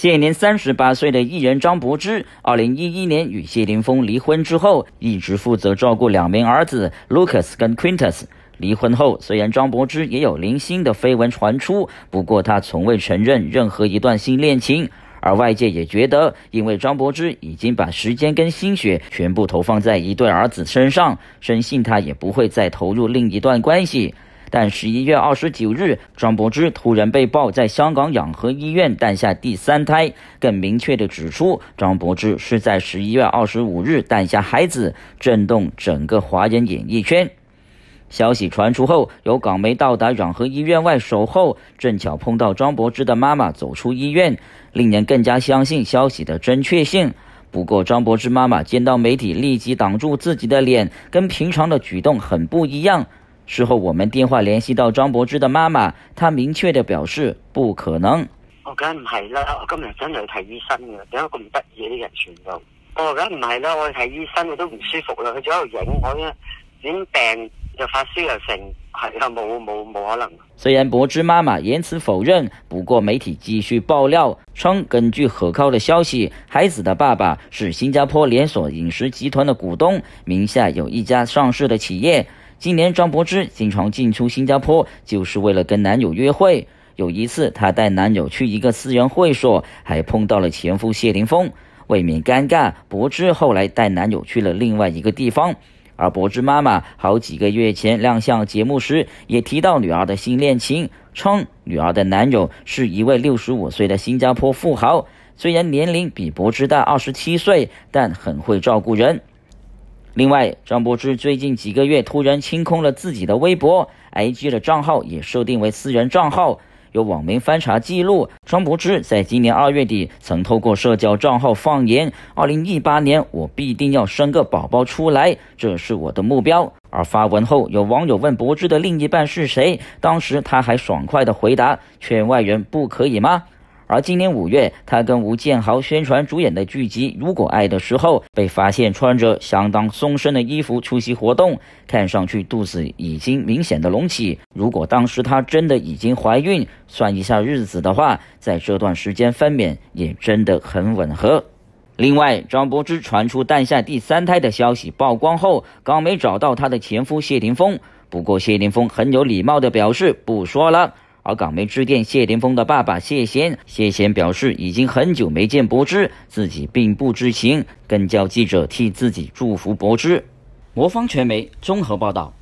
现年三十八岁的艺人张柏芝，二零一一年与谢霆锋离婚之后，一直负责照顾两名儿子 Lucas 跟 Quintus。离婚后，虽然张柏芝也有零星的绯闻传出，不过她从未承认任何一段新恋情。而外界也觉得，因为张柏芝已经把时间跟心血全部投放在一对儿子身上，深信她也不会再投入另一段关系。但十一月二十九日，张柏芝突然被曝在香港养和医院诞下第三胎，更明确地指出张柏芝是在十一月二十五日诞下孩子，震动整个华人演艺圈。消息传出后，有港媒到达养和医院外守候，正巧碰到张柏芝的妈妈走出医院，令人更加相信消息的准确性。不过，张柏芝妈妈见到媒体立即挡住自己的脸，跟平常的举动很不一样。事后，我们电话联系到张柏芝的妈妈，她明确地表示不可能。我梗唔系啦，我今日真系去睇医生嘅，点解咁得意啲人全到？哦，梗唔系啦，我去睇医生我都唔舒服啦，佢仲喺度影我咧，点病又发烧又成，系啊，冇冇冇可能。虽然柏芝妈妈言辞否认，不过媒体继续爆料称，根据可靠的消息，孩子的爸爸是新加坡连锁饮食集团的股东，名下有一家上市的企业。今年，张柏芝经常进出新加坡，就是为了跟男友约会。有一次，她带男友去一个私人会所，还碰到了前夫谢霆锋，未免尴尬，柏芝后来带男友去了另外一个地方。而柏芝妈妈好几个月前亮相节目时，也提到女儿的新恋情，称女儿的男友是一位六十五岁的新加坡富豪，虽然年龄比柏芝大二十七岁，但很会照顾人。另外，张柏芝最近几个月突然清空了自己的微博、IG 的账号，也设定为私人账号。有网民翻查记录，张柏芝在今年二月底曾透过社交账号放言：“二零一八年我必定要生个宝宝出来，这是我的目标。”而发文后，有网友问柏芝的另一半是谁，当时他还爽快的回答：“圈外人不可以吗？”而今年五月，她跟吴建豪宣传主演的剧集《如果爱》的时候，被发现穿着相当松身的衣服出席活动，看上去肚子已经明显的隆起。如果当时她真的已经怀孕，算一下日子的话，在这段时间分娩也真的很吻合。另外，张柏芝传出诞下第三胎的消息曝光后，港媒找到她的前夫谢霆锋，不过谢霆锋很有礼貌地表示不说了。而港媒致电谢霆锋的爸爸谢贤，谢贤表示已经很久没见柏芝，自己并不知情，更叫记者替自己祝福柏芝。魔方传媒综合报道。